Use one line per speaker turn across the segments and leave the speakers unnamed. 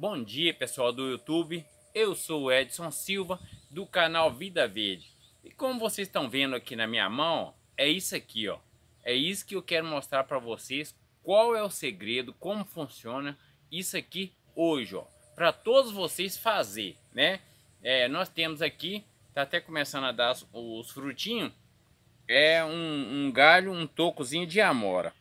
Bom dia pessoal do YouTube, eu sou o Edson Silva do canal Vida Verde E como vocês estão vendo aqui na minha mão, é isso aqui ó É isso que eu quero mostrar para vocês qual é o segredo, como funciona isso aqui hoje ó Para todos vocês fazer, né? É, nós temos aqui, tá até começando a dar os frutinhos É um, um galho, um tocozinho de amora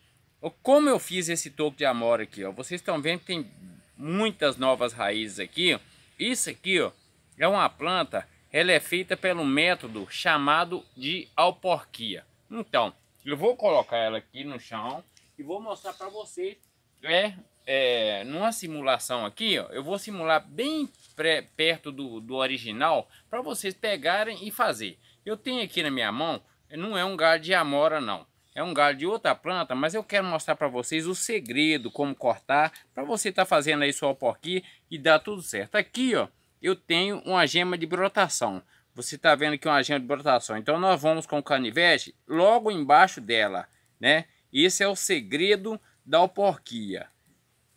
como eu fiz esse toco de amora aqui, ó, vocês estão vendo que tem muitas novas raízes aqui. Isso aqui ó, é uma planta, ela é feita pelo método chamado de alporquia. Então, eu vou colocar ela aqui no chão e vou mostrar para vocês. É, é, numa simulação aqui, ó, eu vou simular bem pré, perto do, do original para vocês pegarem e fazer. Eu tenho aqui na minha mão, não é um galho de amora não é um galho de outra planta, mas eu quero mostrar para vocês o segredo, como cortar, para você estar tá fazendo aí sua porquinha e dar tudo certo. Aqui, ó, eu tenho uma gema de brotação. Você está vendo que é uma gema de brotação. Então nós vamos com o canivete logo embaixo dela, né? Esse é o segredo da alporquia.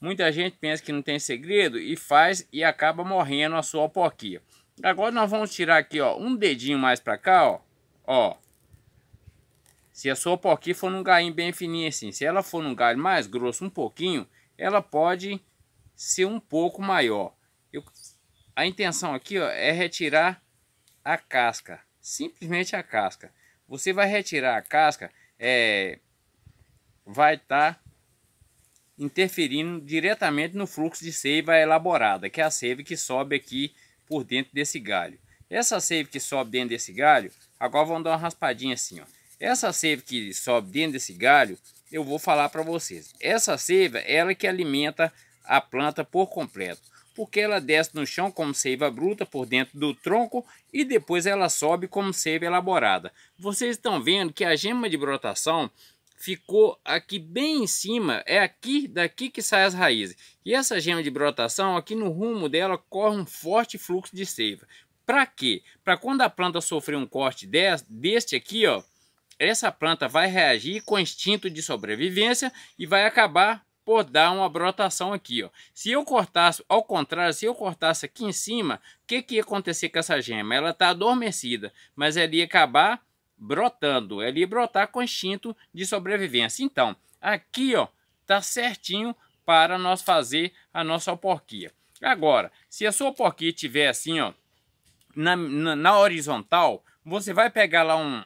Muita gente pensa que não tem segredo e faz e acaba morrendo a sua alporquia. Agora nós vamos tirar aqui, ó, um dedinho mais para cá, ó, ó. Se a sua porquinha for num galho bem fininho assim, se ela for num galho mais grosso um pouquinho, ela pode ser um pouco maior. Eu, a intenção aqui ó, é retirar a casca, simplesmente a casca. Você vai retirar a casca, é, vai estar tá interferindo diretamente no fluxo de seiva elaborada, que é a seiva que sobe aqui por dentro desse galho. Essa seiva que sobe dentro desse galho, agora vamos dar uma raspadinha assim, ó. Essa seiva que sobe dentro desse galho, eu vou falar para vocês. Essa seiva, ela que alimenta a planta por completo, porque ela desce no chão como seiva bruta por dentro do tronco e depois ela sobe como seiva elaborada. Vocês estão vendo que a gema de brotação ficou aqui bem em cima, é aqui daqui que sai as raízes. E essa gema de brotação, aqui no rumo dela corre um forte fluxo de seiva. Para quê? Para quando a planta sofrer um corte deste aqui, ó, essa planta vai reagir com instinto de sobrevivência e vai acabar por dar uma brotação aqui. Ó. Se eu cortasse, ao contrário, se eu cortasse aqui em cima, o que, que ia acontecer com essa gema? Ela está adormecida, mas ela ia acabar brotando, ela ia brotar com instinto de sobrevivência. Então, aqui ó, tá certinho para nós fazer a nossa porquia. Agora, se a sua porquia tiver assim ó, na, na, na horizontal, você vai pegar lá um,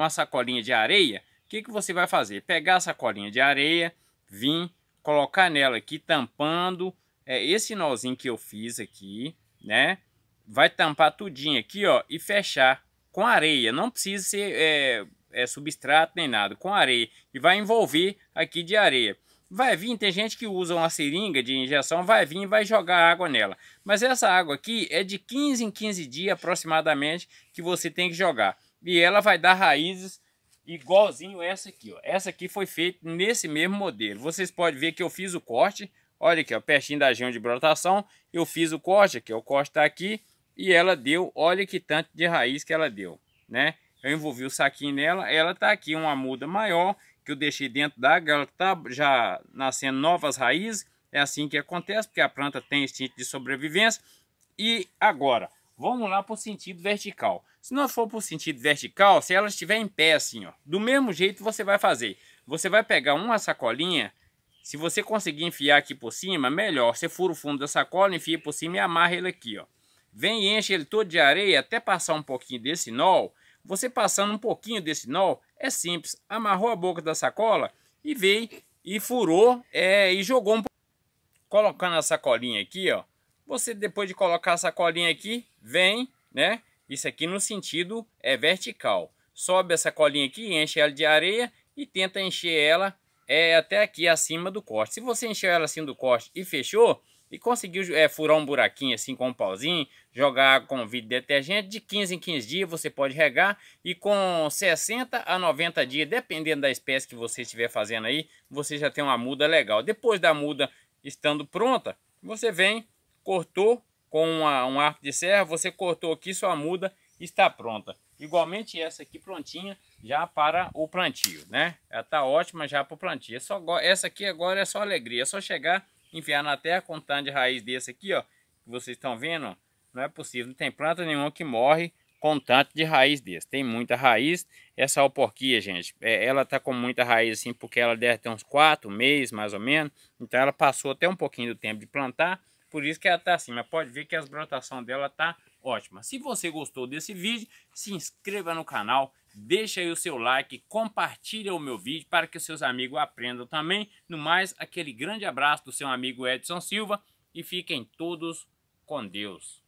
uma sacolinha de areia, o que, que você vai fazer? Pegar a sacolinha de areia, vir, colocar nela aqui, tampando é, esse nozinho que eu fiz aqui, né? Vai tampar tudinho aqui, ó, e fechar com areia. Não precisa ser é, é, substrato nem nada, com areia. E vai envolver aqui de areia. Vai vir, tem gente que usa uma seringa de injeção, vai vir e vai jogar água nela. Mas essa água aqui é de 15 em 15 dias aproximadamente que você tem que jogar e ela vai dar raízes igualzinho essa aqui, ó. Essa aqui foi feita nesse mesmo modelo. Vocês podem ver que eu fiz o corte, olha aqui, ó, pertinho da região de brotação, eu fiz o corte aqui, o corte tá aqui e ela deu, olha que tanto de raiz que ela deu, né? Eu envolvi o saquinho nela, ela tá aqui uma muda maior que eu deixei dentro da água, ela tá já nascendo novas raízes. É assim que acontece, porque a planta tem instinto de sobrevivência. E agora, Vamos lá para o sentido vertical. Se nós for para o sentido vertical, se ela estiver em pé assim, ó, do mesmo jeito você vai fazer. Você vai pegar uma sacolinha, se você conseguir enfiar aqui por cima, melhor. Você fura o fundo da sacola, enfia por cima e amarra ele aqui, ó. Vem e enche ele todo de areia até passar um pouquinho desse nó. Você passando um pouquinho desse nó, é simples. Amarrou a boca da sacola e veio e furou é, e jogou um Colocando a sacolinha aqui, ó. Você depois de colocar a sacolinha aqui, vem, né? Isso aqui no sentido é vertical. Sobe essa colinha aqui, enche ela de areia e tenta encher ela é, até aqui acima do corte. Se você encheu ela assim do corte e fechou, e conseguiu é, furar um buraquinho assim com um pauzinho, jogar com vidro detergente, de 15 em 15 dias você pode regar e com 60 a 90 dias, dependendo da espécie que você estiver fazendo aí, você já tem uma muda legal. Depois da muda estando pronta, você vem, cortou, com uma, um arco de serra, você cortou aqui, sua muda está pronta. Igualmente essa aqui prontinha já para o plantio, né? Ela está ótima já para o plantio. É só, essa aqui agora é só alegria, é só chegar, enfiar na terra com um tanto de raiz desse aqui, ó, que vocês estão vendo, não é possível, não tem planta nenhuma que morre com tanto de raiz desse. Tem muita raiz, essa é alporquia, gente, é, ela está com muita raiz assim, porque ela deve ter uns 4 meses, mais ou menos, então ela passou até um pouquinho do tempo de plantar, por isso que ela tá assim, mas pode ver que as brotação dela tá ótima. Se você gostou desse vídeo, se inscreva no canal, deixa aí o seu like, compartilha o meu vídeo para que os seus amigos aprendam também. No mais, aquele grande abraço do seu amigo Edson Silva e fiquem todos com Deus.